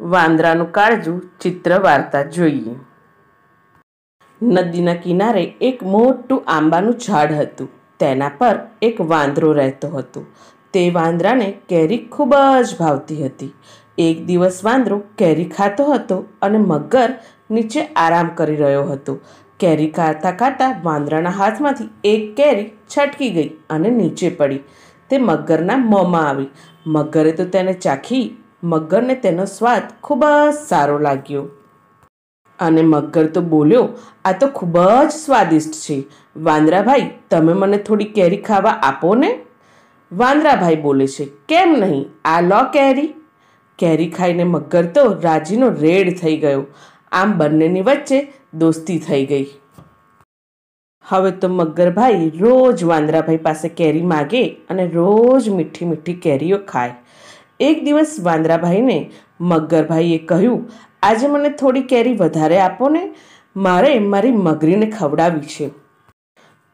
વાંદરાનું કાળજું ચિત્ર વાર્તા જોઈએ નદીના કિનારે એક મોટું આંબાનું ઝાડ હતું તેના પર એક વાંદરો રહેતો હતો તે વાંદરાને કેરી ખૂબ જ ભાવતી હતી એક દિવસ વાંદરો કેરી ખાતો હતો અને મગર નીચે આરામ કરી રહ્યો હતો કેરી ખાતા ખાતા વાંદરાના હાથમાંથી એક કેરી છટકી ગઈ અને નીચે પડી તે મગરના મોંમાં આવી મગરે તો તેને ચાખી મગરને તેનો સ્વાદ ખૂબ જ સારો લાગ્યો અને મગર તો બોલ્યો આ તો ખૂબ જ સ્વાદિષ્ટ છે વાંદરાભાઈ તમે મને થોડી કેરી ખાવા આપો ને વાંદરાભાઈ બોલે છે કેમ નહીં આ લો કેરી કેરી ખાઈને મગર તો રાજીનો રેડ થઈ ગયો આમ બંનેની વચ્ચે દોસ્તી થઈ ગઈ હવે તો મગરભાઈ રોજ વાંદરાભાઈ પાસે કેરી માગે અને રોજ મીઠી મીઠી કેરીઓ ખાય એક દિવસ વાંદરાભાઈને મગરભાઈએ કહ્યું આજે મને થોડી કેરી વધારે આપો ને મારે મારી મગરીને ખવડાવી છે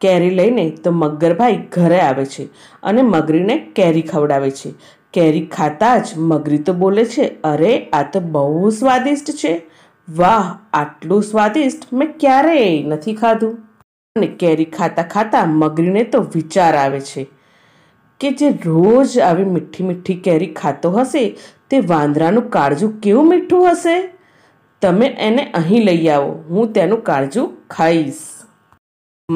કેરી લઈને તો મગરભાઈ ઘરે આવે છે અને મગરીને કેરી ખવડાવે છે કેરી ખાતા જ મગરી તો બોલે છે અરે આ તો બહુ સ્વાદિષ્ટ છે વાહ આટલું સ્વાદિષ્ટ મેં ક્યારેય નથી ખાધું અને કેરી ખાતા ખાતા મગરીને તો વિચાર આવે છે કે જે રોજ આવી મીઠી મીઠી કેરી ખાતો હશે તે વાંદરાનું કાળજું કેવું મીઠું હશે તમે એને અહીં લઈ આવો હું તેનું કાળજું ખાઈશ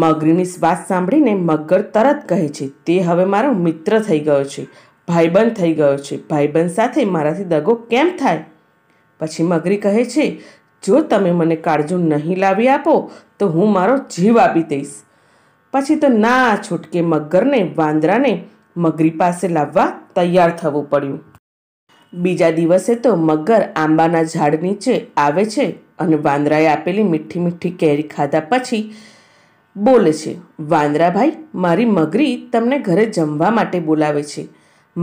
મગરીની વાત સાંભળીને મગર તરત કહે છે તે હવે મારો મિત્ર થઈ ગયો છે ભાઈબંધ થઈ ગયો છે ભાઈબંધ સાથે મારાથી દગો કેમ થાય પછી મગરી કહે છે જો તમે મને કાળજું નહીં લાવી આપો તો હું મારો જીવ આપી દઈશ પછી તો ના છૂટકે મગરને વાંદરાને મગરી પાસે લાવવા તૈયાર થવું પડ્યું બીજા દિવસે તો મગર આંબાના ઝાડ નીચે આવે છે અને વાંદરાએ આપેલી મીઠી મીઠી કેરી ખાધા પછી બોલે છે વાંદરાભાઈ મારી મગરી તમને ઘરે જમવા માટે બોલાવે છે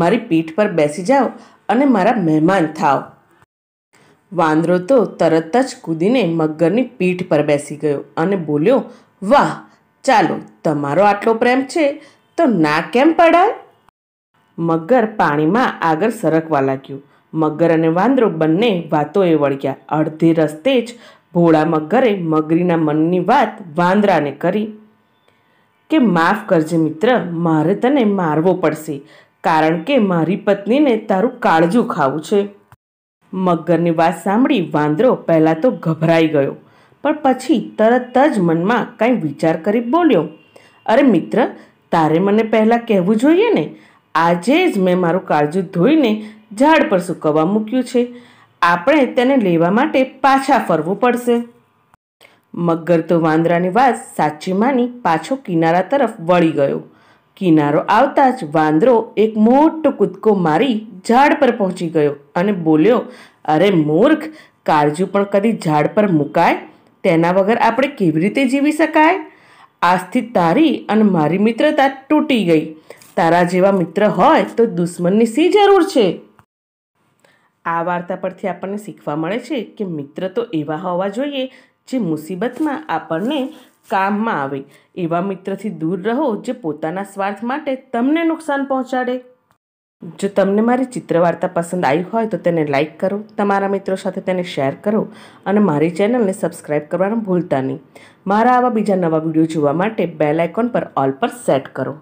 મારી પીઠ પર બેસી જાઓ અને મારા મહેમાન થાઓ વાંદરો તો તરત જ કૂદીને મગરની પીઠ પર બેસી ગયો અને બોલ્યો વાહ ચાલો તમારો આટલો પ્રેમ છે તો ના કેમ પડાય મગર પાણીમાં આગળ સરકવા લાગ્યું મગર અને વાંદરો બંને વાતોએ વળગ્યા અડધે રસ્તે જ ભોળા મગરે મગરીના મનની વાત વાંદરાને કરી કે માફ કરજે મિત્ર મારે તને મારવો પડશે કારણ કે મારી પત્નીને તારું કાળજું ખાવું છે મગરની વાત સાંભળી વાંદરો પહેલાં તો ગભરાઈ ગયો પણ પછી તરત જ મનમાં કાંઈ વિચાર કરી બોલ્યો અરે મિત્ર તારે મને પહેલાં કહેવું જોઈએ ને આજે જ મેં મારું કાળજું ધોઈને ઝાડ પર સૂકવવા મૂક્યું છે આપણે તેને લેવા માટે પાછા ફરવું પડશે મગર તો વાંદરાની વાત સાચી માની પાછો કિનારા તરફ વળી ગયો કિનારો આવતા જ વાંદરો એક મોટો કૂદકો મારી ઝાડ પર પહોંચી ગયો અને બોલ્યો અરે મૂર્ખ કાળજું પણ કદી ઝાડ પર મુકાય તેના વગર આપણે કેવી રીતે જીવી શકાય આજથી તારી અને મારી મિત્રતા તૂટી ગઈ તારા જેવા મિત્ર હોય તો દુશ્મનની શી જરૂર છે આ વાર્તા પરથી આપણને શીખવા મળે છે કે મિત્ર તો એવા હોવા જોઈએ જે મુસીબતમાં આપણને કામમાં આવે એવા મિત્રથી દૂર રહો જે પોતાના સ્વાર્થ માટે તમને નુકસાન પહોંચાડે જો તમને મારી ચિત્ર વાર્તા પસંદ આવી હોય તો તેને લાઇક કરો તમારા મિત્રો સાથે તેને શેર કરો અને મારી ચેનલને સબસ્ક્રાઇબ કરવાનું ભૂલતા નહીં મારા આવા બીજા નવા વિડીયો જોવા માટે બેલ આઇકોન પર ઓલ પર સેટ કરો